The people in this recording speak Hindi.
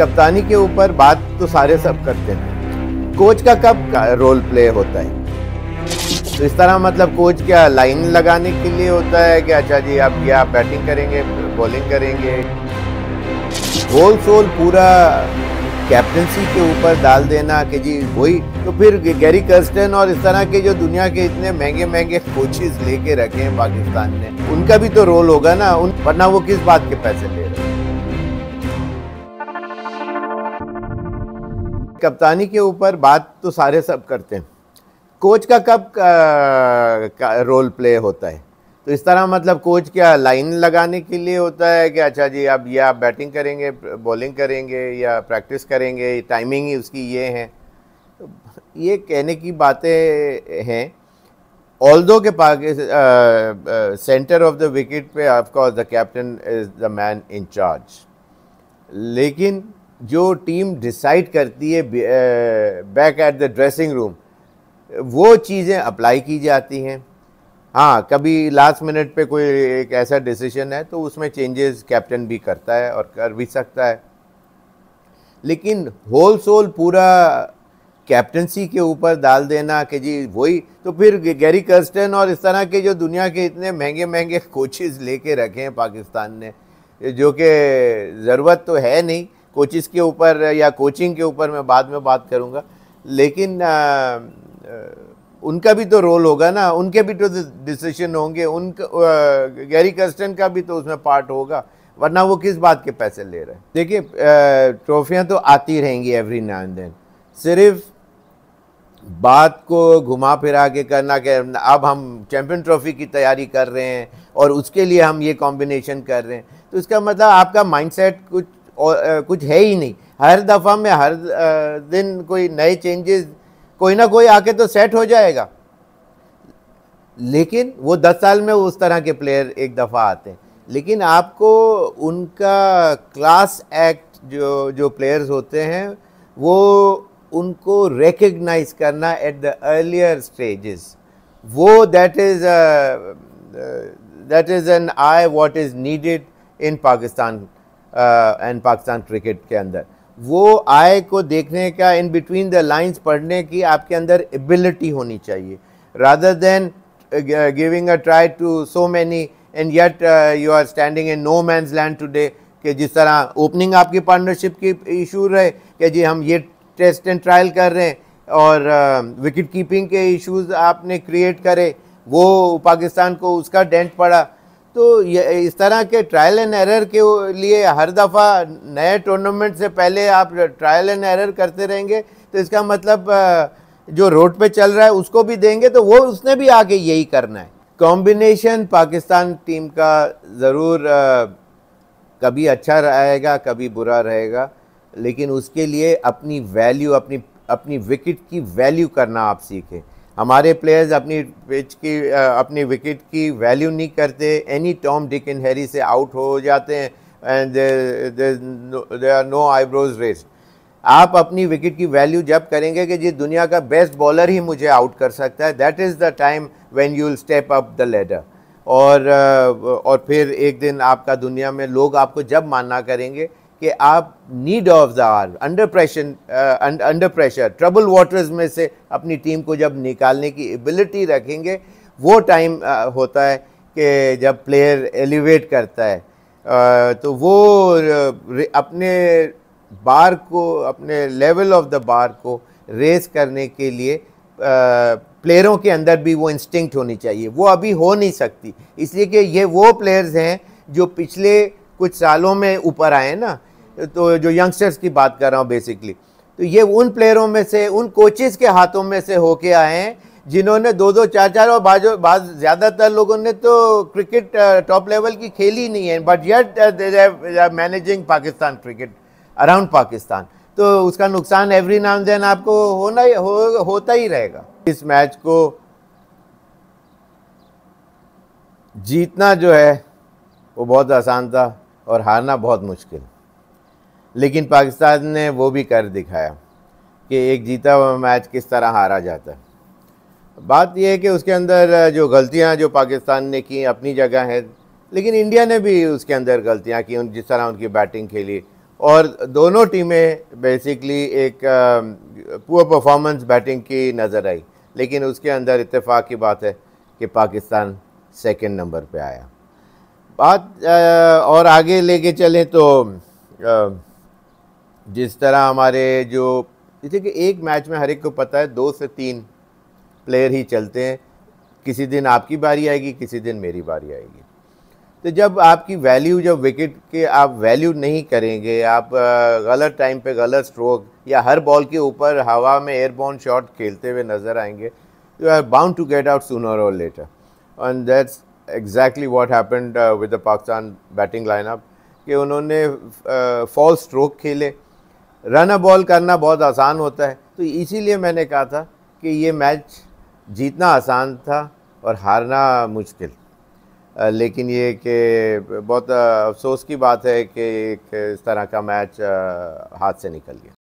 कप्तानी के ऊपर बात तो सारे सब करते हैं कोच का कब रोल प्ले होता है तो इस तरह मतलब कोच क्या लाइन लगाने के लिए होता है कि अच्छा जी आप क्या बैटिंग करेंगे बॉलिंग करेंगे गोल सोल पूरा कैप्टनसी के ऊपर डाल देना कि जी वही तो फिर गैरी कर्स्टन और इस तरह के जो दुनिया के इतने महंगे महंगे कोचेज लेके रखे हैं पाकिस्तान ने उनका भी तो रोल होगा ना उन वरना वो किस बात के पैसे ले रहे हैं कप्तानी के ऊपर बात तो सारे सब करते हैं कोच का कब रोल प्ले होता है तो इस तरह मतलब कोच क्या लाइन लगाने के लिए होता है कि अच्छा जी अब या बैटिंग करेंगे बॉलिंग करेंगे या प्रैक्टिस करेंगे टाइमिंग ही उसकी ये है ये कहने की बातें हैं ऑल दो के Pakistan center of the wicket पे of course the captain is the man in charge लेकिन जो टीम डिसाइड करती है back at the dressing room वो चीज़ें अप्लाई की जाती हैं हाँ कभी लास्ट मिनट पे कोई एक ऐसा डिसीजन है तो उसमें चेंजेस कैप्टन भी करता है और कर भी सकता है लेकिन होल सोल पूरा कैप्टनसी के ऊपर डाल देना कि जी वही तो फिर गैरी कर्स्टन और इस तरह के जो दुनिया के इतने महंगे महंगे कोचेज़ लेके रखे हैं पाकिस्तान ने जो कि ज़रूरत तो है नहीं कोचिज के ऊपर या कोचिंग के ऊपर मैं बाद में बात करूँगा लेकिन आ, उनका भी तो रोल होगा ना उनके भी तो डिसीजन होंगे उन गैरी कर्स्टन का भी तो उसमें पार्ट होगा वरना वो किस बात के पैसे ले रहे हैं देखिए ट्रॉफियाँ तो आती रहेंगी एवरी नाउ एंड देन सिर्फ बात को घुमा फिरा के करना के अब हम चैम्पियन ट्रॉफी की तैयारी कर रहे हैं और उसके लिए हम ये कॉम्बिनेशन कर रहे हैं तो इसका मतलब आपका माइंडसेट कुछ और कुछ है ही नहीं हर दफ़ा में हर दिन कोई नए चेंजेस कोई ना कोई आके तो सेट हो जाएगा लेकिन वो दस साल में उस तरह के प्लेयर एक दफ़ा आते हैं लेकिन आपको उनका क्लास एक्ट जो जो प्लेयर्स होते हैं वो उनको रिकग्नाइज करना एट द अर्लियर स्टेजेस वो that is that is an I what is needed in Pakistan and Pakistan cricket के अंदर वो आय को देखने का इन बिटवीन द लाइंस पढ़ने की आपके अंदर एबिलिटी होनी चाहिए rather than giving a try to so many and yet you are standing in no man's land today कि जिस तरह ओपनिंग आपकी पार्टनरशिप की इशू रहे कि जी हम ये टेस्ट एंड ट्रायल कर रहे हैं और विकेट uh, कीपिंग के इश्यूज आपने क्रिएट करे वो पाकिस्तान को उसका डेंट पड़ा तो ये इस तरह के ट्रायल एंड एरर के लिए हर दफ़ा नए टूर्नामेंट से पहले आप ट्रायल एंड एरर करते रहेंगे तो इसका मतलब जो रोड पे चल रहा है उसको भी देंगे तो वो उसने भी आगे यही करना है कॉम्बिनेशन पाकिस्तान टीम का ज़रूर कभी अच्छा रहेगा कभी बुरा रहेगा लेकिन उसके लिए अपनी वैल्यू अपनी अपनी विकेट की वैल्यू करना आप सीखें हमारे प्लेयर्स अपनी पिच की अपनी विकेट की वैल्यू नहीं करते any Tom Dick and Harry से आउट हो जाते हैं and they are no eyebrows raise आप अपनी विकेट की वैल्यू जब करेंगे कि जी दुनिया का बेस्ट बॉलर ही मुझे आउट कर सकता है that is the time when you step up the ladder और और फिर एक दिन आपका दुनिया में लोग आपको जब मानना करेंगे कि आप need of the arm under pressure under pressure trouble waters में से अपनी टीम को जब निकालने की एबिलिटी रखेंगे वो टाइम uh, होता है कि जब प्लेयर एलिवेट करता है uh, तो वो uh, अपने बार को अपने लेवल ऑफ द बार को रेस करने के लिए प्लेयरों uh, के अंदर भी वो इंस्टिंक्ट होनी चाहिए वो अभी हो नहीं सकती इसलिए कि ये वो प्लेयर्स हैं जो पिछले कुछ सालों में ऊपर आए ना तो जो यंगस्टर्स की बात कर रहा हूँ बेसिकली तो ये उन प्लेयरों में से उन कोचेज़ के हाथों में से होके आए हैं जिन्होंने दो दो चार चार और बाजो बाज ज़्यादातर लोगों ने तो क्रिकेट टॉप लेवल की खेली नहीं है but yet managing Pakistan cricket around Pakistan तो उसका नुकसान एवरी नाम देन आपको होना ही हो, होता ही रहेगा इस मैच को जीतना जो है वो बहुत आसान था और हारना बहुत मुश्किल लेकिन पाकिस्तान ने वो भी कर दिखाया कि एक जीता हुआ मैच किस तरह हारा जाता है बात यह है कि उसके अंदर जो गलतियां जो पाकिस्तान ने की अपनी जगह है लेकिन इंडिया ने भी उसके अंदर गलतियां की उन जिस तरह उनकी बैटिंग खेली और दोनों टीमें बेसिकली एक पुअर परफॉर्मेंस बैटिंग की नज़र आई लेकिन उसके अंदर इत्तेफाक की बात है कि पाकिस्तान सेकंड नंबर पे आया बात और आगे लेके चलें तो जिस तरह हमारे जो जैसे कि एक मैच में हर एक को पता है दो से तीन प्लेयर ही चलते हैं किसी दिन आपकी बारी आएगी किसी दिन मेरी बारी आएगी तो जब आपकी वैल्यू जब विकेट के आप वैल्यू नहीं करेंगे आप गलत टाइम पे गलत स्ट्रोक या हर बॉल के ऊपर हवा में एयरबॉन शॉट खेलते हुए नज़र आएंगे you are bound to get out sooner और later and that's exactly what happened with the Pakistan batting lineup कि उन्होंने फॉल स्ट्रोक खेले रन बॉल करना बहुत आसान होता है तो इसीलिए मैंने कहा था कि ये मैच जीतना आसान था और हारना मुश्किल लेकिन ये कि बहुत अफसोस की बात है कि इस तरह का मैच हाथ से निकल गया